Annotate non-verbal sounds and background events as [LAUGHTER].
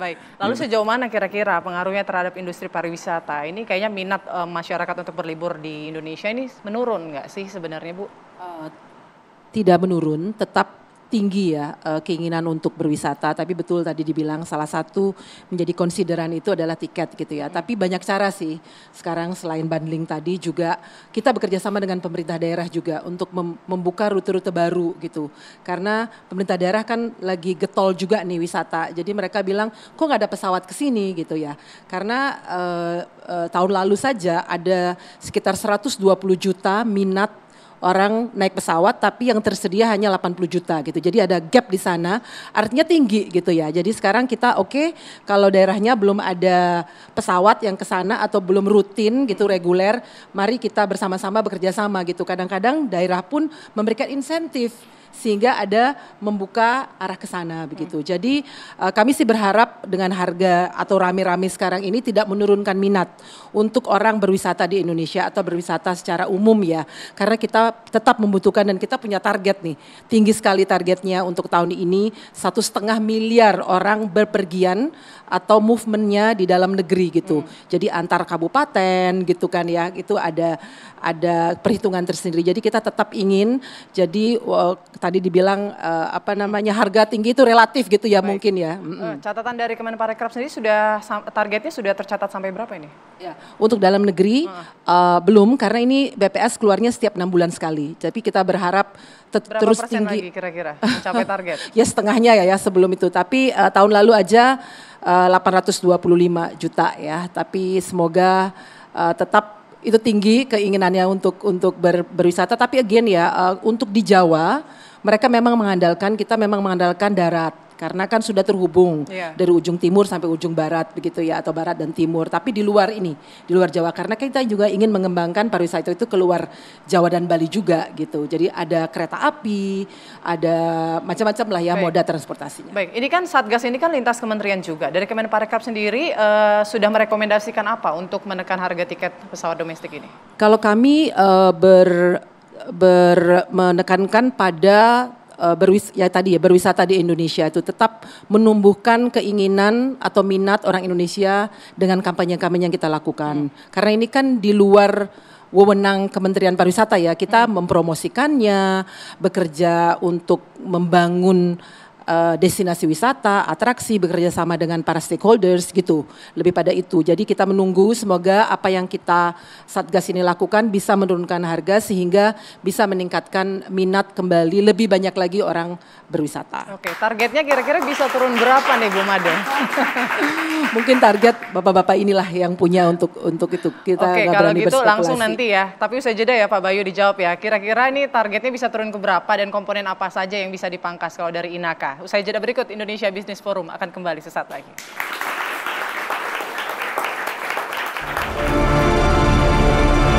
Baik, lalu hmm. sejauh mana kira-kira pengaruhnya terhadap industri pariwisata? Ini kayaknya minat e, masyarakat untuk berlibur di Indonesia ini menurun nggak sih sebenarnya Bu? Uh, tidak menurun, tetap tinggi ya eh, keinginan untuk berwisata tapi betul tadi dibilang salah satu menjadi konsideran itu adalah tiket gitu ya tapi banyak cara sih sekarang selain bundling tadi juga kita bekerja sama dengan pemerintah daerah juga untuk membuka rute-rute baru gitu karena pemerintah daerah kan lagi getol juga nih wisata jadi mereka bilang kok nggak ada pesawat ke sini gitu ya karena eh, eh, tahun lalu saja ada sekitar 120 juta minat orang naik pesawat tapi yang tersedia hanya 80 juta gitu. Jadi ada gap di sana, artinya tinggi gitu ya. Jadi sekarang kita oke okay, kalau daerahnya belum ada pesawat yang ke sana atau belum rutin gitu reguler, mari kita bersama-sama bekerja sama gitu. Kadang-kadang daerah pun memberikan insentif sehingga ada membuka arah ke sana begitu. Hmm. Jadi uh, kami sih berharap dengan harga atau rame-rame sekarang ini tidak menurunkan minat untuk orang berwisata di Indonesia atau berwisata secara umum ya. Karena kita tetap membutuhkan dan kita punya target nih. Tinggi sekali targetnya untuk tahun ini satu setengah miliar orang berpergian atau movementnya di dalam negeri gitu. Hmm. Jadi antar kabupaten gitu kan ya itu ada ada perhitungan tersendiri. Jadi kita tetap ingin jadi eh, tadi dibilang uh, apa namanya harga tinggi itu relatif gitu ya Baik. mungkin ya. Eh, Mm-mm. Catatan dari Kemenparekraf sendiri sudah targetnya sudah tercatat sampai berapa ini? Ya, untuk dalam negeri uh. Uh, belum karena ini BPS keluarnya setiap enam bulan sekali. Tapi kita berharap ter- berapa terus persen tinggi. lagi kira-kira mencapai target? [LAUGHS] ya setengahnya ya ya sebelum itu. Tapi uh, tahun lalu aja uh, 825 juta ya. Tapi semoga uh, tetap itu tinggi keinginannya untuk untuk ber, berwisata tapi again ya uh, untuk di Jawa mereka memang mengandalkan kita memang mengandalkan darat karena kan sudah terhubung yeah. dari ujung timur sampai ujung barat begitu ya atau barat dan timur tapi di luar ini di luar Jawa karena kita juga ingin mengembangkan pariwisata itu keluar Jawa dan Bali juga gitu jadi ada kereta api ada macam-macam lah ya baik. moda transportasinya baik ini kan satgas ini kan lintas kementerian juga dari Kemenparekraf sendiri uh, sudah merekomendasikan apa untuk menekan harga tiket pesawat domestik ini kalau kami uh, ber ber, menekankan pada uh, berwis ya tadi ya berwisata di Indonesia itu tetap menumbuhkan keinginan atau minat orang Indonesia dengan kampanye-kampanye yang kita lakukan. Hmm. Karena ini kan di luar wewenang Kementerian Pariwisata ya, kita hmm. mempromosikannya, bekerja untuk membangun Eh, destinasi wisata, atraksi, bekerja sama dengan para stakeholders gitu. Lebih pada itu. Jadi kita menunggu semoga apa yang kita Satgas ini lakukan bisa menurunkan harga sehingga bisa meningkatkan minat kembali lebih banyak lagi orang berwisata. Oke, targetnya kira-kira bisa turun berapa nih Bu Made? [LAUGHS] Mungkin target Bapak-bapak inilah yang punya untuk untuk itu. Kita Oke, kalau gitu langsung nanti ya. Tapi usai jeda ya Pak Bayu dijawab ya. Kira-kira ini targetnya bisa turun ke berapa dan komponen apa saja yang bisa dipangkas kalau dari Inaka? Usai jeda berikut Indonesia Business Forum akan kembali sesaat lagi.